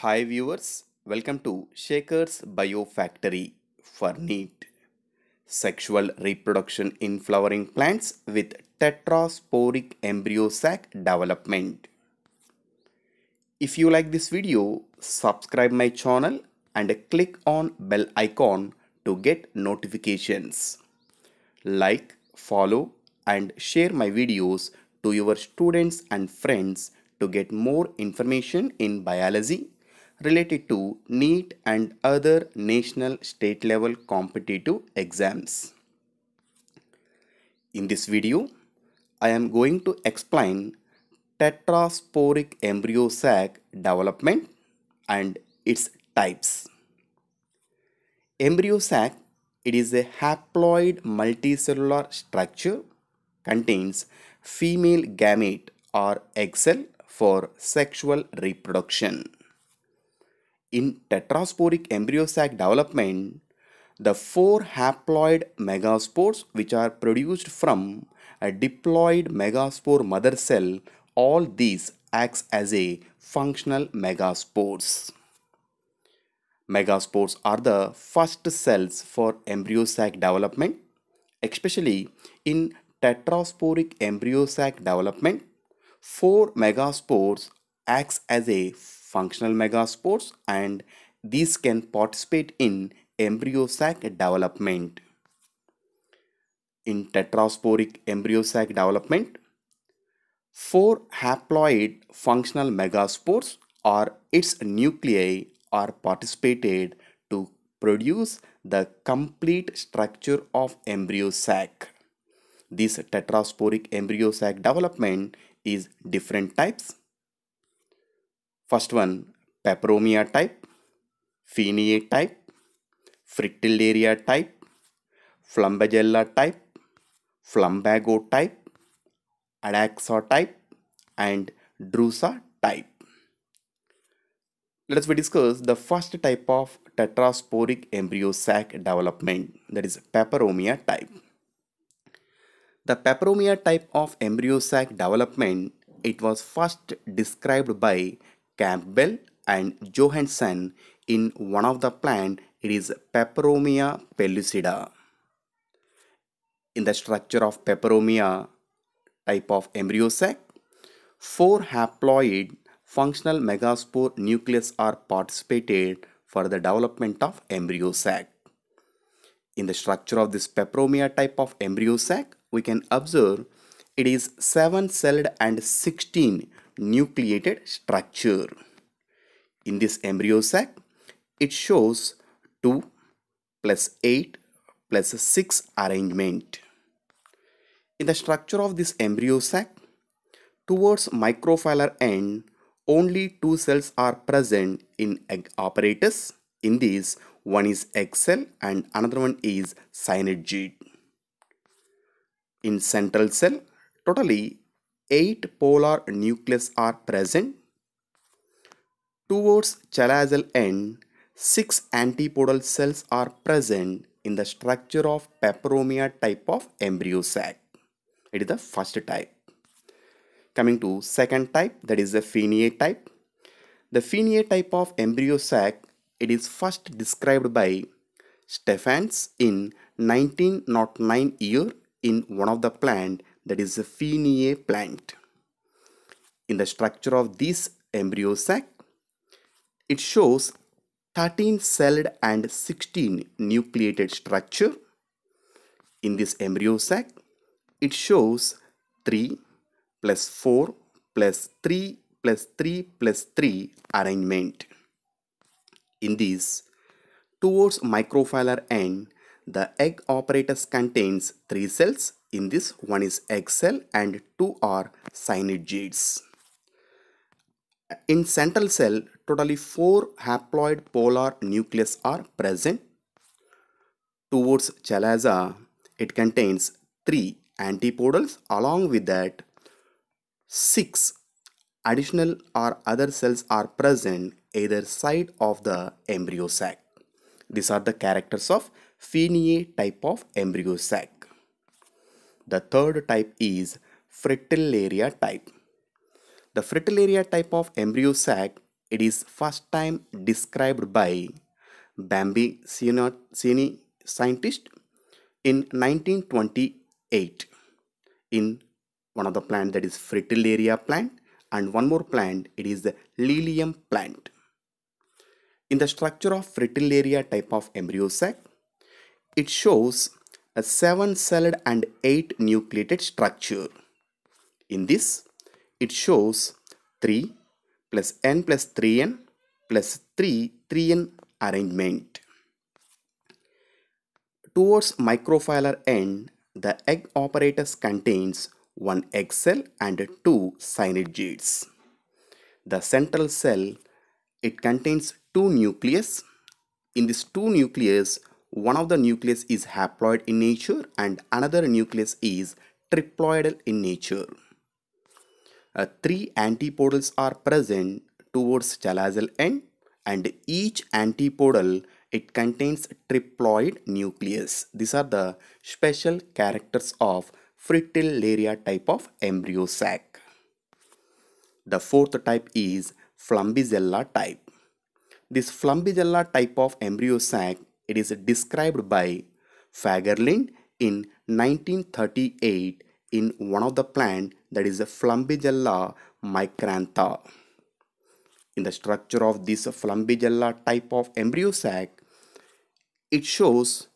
Hi viewers, welcome to Shaker's Biofactory for NEAT. Sexual reproduction in flowering plants with tetrasporic embryo sac development. If you like this video, subscribe my channel and click on bell icon to get notifications. Like, follow and share my videos to your students and friends to get more information in biology related to NEET and other national state level competitive exams. In this video, I am going to explain tetrasporic embryo sac development and its types. Embryo sac it is a haploid multicellular structure contains female gamete or egg cell for sexual reproduction. In tetrasporic embryo sac development, the four haploid megaspores which are produced from a diploid megaspore mother cell, all these acts as a functional megaspores. Megaspores are the first cells for embryo sac development, especially in tetrasporic embryo sac development. Four megaspores acts as a functional megaspores and these can participate in embryo sac development. In tetrasporic embryo sac development, four haploid functional megaspores or its nuclei are participated to produce the complete structure of embryo sac. This tetrasporic embryo sac development is different types First one, Peperomia type, phenia type, Fritillaria type, Flumbagella type, Flumbago type, Adaxa type, and Drusa type. Let us discuss the first type of tetrasporic embryo sac development that is Peperomia type. The Peperomia type of embryo sac development it was first described by Campbell and Johansson in one of the plant it is Peperomia pellucida. In the structure of Peperomia type of embryo sac, four haploid functional megaspore nucleus are participated for the development of embryo sac. In the structure of this Peperomia type of embryo sac, we can observe it is 7 celled and 16 nucleated structure. In this embryo sac, it shows 2 plus 8 plus 6 arrangement. In the structure of this embryo sac, towards microfilar end, only two cells are present in egg apparatus. In these, one is egg cell and another one is synergid. In central cell, totally 8 polar nucleus are present. Towards chalazal end, 6 antipodal cells are present in the structure of peperomia type of embryo sac. It is the first type. Coming to second type that is the Pheniae type. The Pheniae type of embryo sac it is first described by Stephans in 1909 year in one of the plant that is a Pheniae plant. In the structure of this embryo sac, it shows 13 celled and 16 nucleated structure. In this embryo sac, it shows 3 plus 4 plus 3 plus 3 plus 3 arrangement. In this, towards microfilar end, the egg apparatus contains three cells. In this, one is egg cell and two are synergids. In central cell, totally four haploid polar nucleus are present. Towards chalaza, it contains three antipodals along with that six additional or other cells are present either side of the embryo sac. These are the characters of Feniae type of embryo sac. The third type is Fritillaria type. The Fritillaria type of embryo sac it is first time described by Bambi Bambicini scientist in 1928 in one of the plant that is Fritillaria plant and one more plant it is the Lilium plant. In the structure of Fritillaria type of embryo sac it shows a 7 celled and 8 nucleated structure. In this, it shows 3 plus n plus 3n plus 3 3n arrangement. Towards microfilar end, the egg operator contains one egg cell and two synergids. The central cell, it contains two nucleus. In this two nucleus, one of the nucleus is haploid in nature and another nucleus is triploidal in nature. Uh, three antipodals are present towards chalazal end and each antipodal it contains triploid nucleus. These are the special characters of fritillaria type of embryo sac. The fourth type is flumbizella type. This flumbizella type of embryo sac it is described by Fagerlind in 1938 in one of the plant that is a Flambigella micrantha. In the structure of this Flambigella type of embryo sac, it shows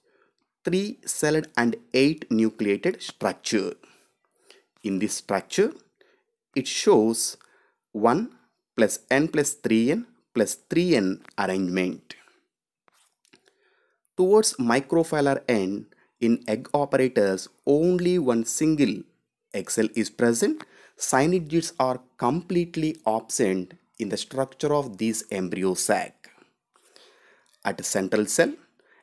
three celled and eight nucleated structure. In this structure, it shows 1 plus n plus 3n plus 3n arrangement. Towards microfilar end, in egg operators, only one single egg cell is present. Cynidids are completely absent in the structure of this embryo sac. At central cell,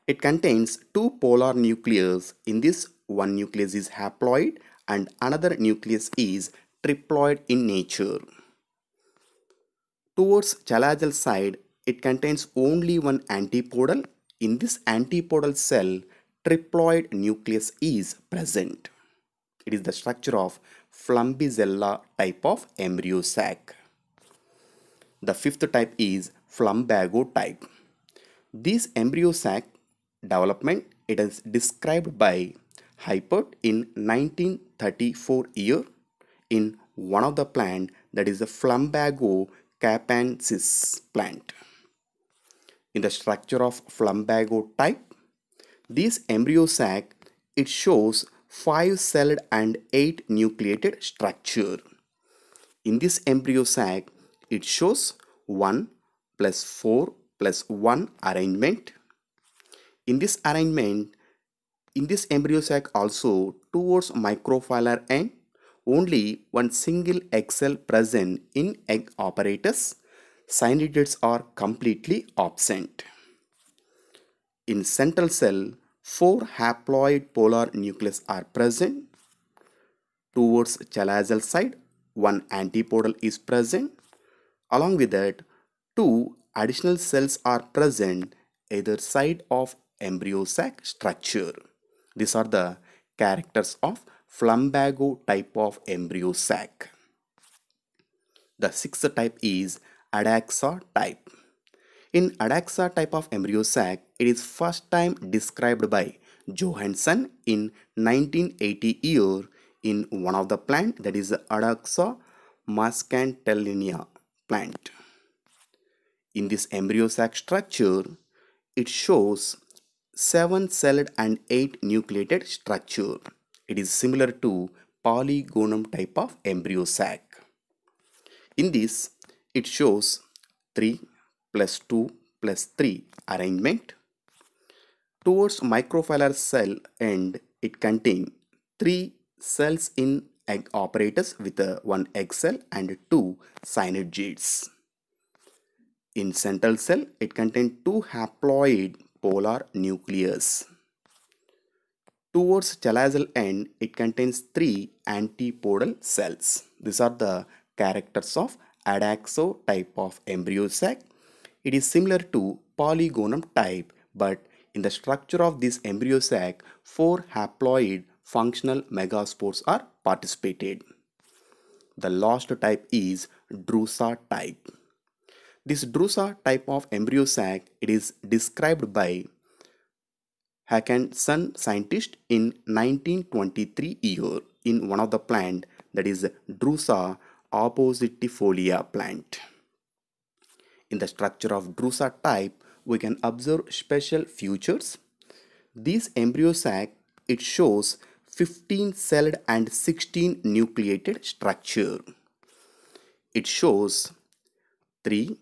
it contains two polar nucleus. In this, one nucleus is haploid and another nucleus is triploid in nature. Towards chalazal side, it contains only one antipodal in this antipodal cell, triploid nucleus is present. It is the structure of Flumbizella type of embryo sac. The fifth type is Flumbago type. This embryo sac development it is described by Hypert in 1934 year in one of the plant that is the Flumbago capensis plant in the structure of plumbago type. This embryo sac, it shows 5-celled and 8-nucleated structure. In this embryo sac, it shows 1 plus 4 plus 1 arrangement. In this arrangement, in this embryo sac also towards microfilar end, only one single egg cell present in egg apparatus cyanidins are completely absent. In central cell, four haploid polar nucleus are present. Towards chalazal side, one antipodal is present. Along with that, two additional cells are present either side of embryo sac structure. These are the characters of flambago type of embryo sac. The sixth type is Adaxa type. In Adaxa type of embryo sac, it is first time described by Johansson in 1980 year in one of the plant that is Adaxa muscatellinia plant. In this embryo sac structure, it shows 7-celled and 8-nucleated structure. It is similar to polygonum type of embryo sac. In this, it shows 3 plus 2 plus 3 arrangement towards microfilar cell and it contains 3 cells in egg operators with a uh, 1 egg cell and 2 synergids. In central cell, it contains two haploid polar nucleus. Towards chalazal end, it contains three antipodal cells. These are the characters of adaxo type of embryo sac. It is similar to polygonum type but in the structure of this embryo sac, four haploid functional megaspores are participated. The last type is Drusa type. This Drusa type of embryo sac, it is described by Hack and Son scientist in 1923 year in one of the plant that is Drusa oppositifolia plant. In the structure of Drusa type, we can observe special features. This embryo sac, it shows 15 celled and 16 nucleated structure. It shows 3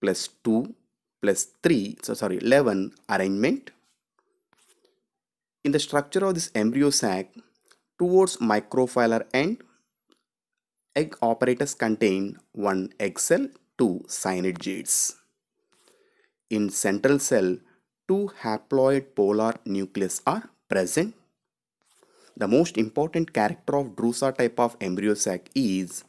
plus 2 plus 3, so sorry, 11 arrangement. In the structure of this embryo sac, towards microphylar end, egg operators contain 1 egg cell, 2 cyanid In central cell, 2 haploid polar nucleus are present. The most important character of Drusa type of embryo sac is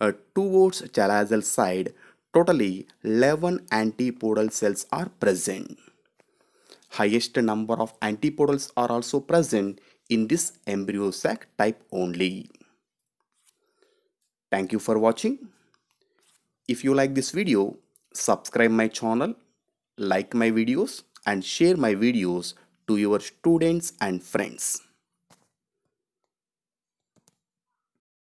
uh, towards chalazal side totally 11 antipodal cells are present. Highest number of antipodals are also present in this embryo sac type only. Thank you for watching. If you like this video, subscribe my channel, like my videos and share my videos to your students and friends.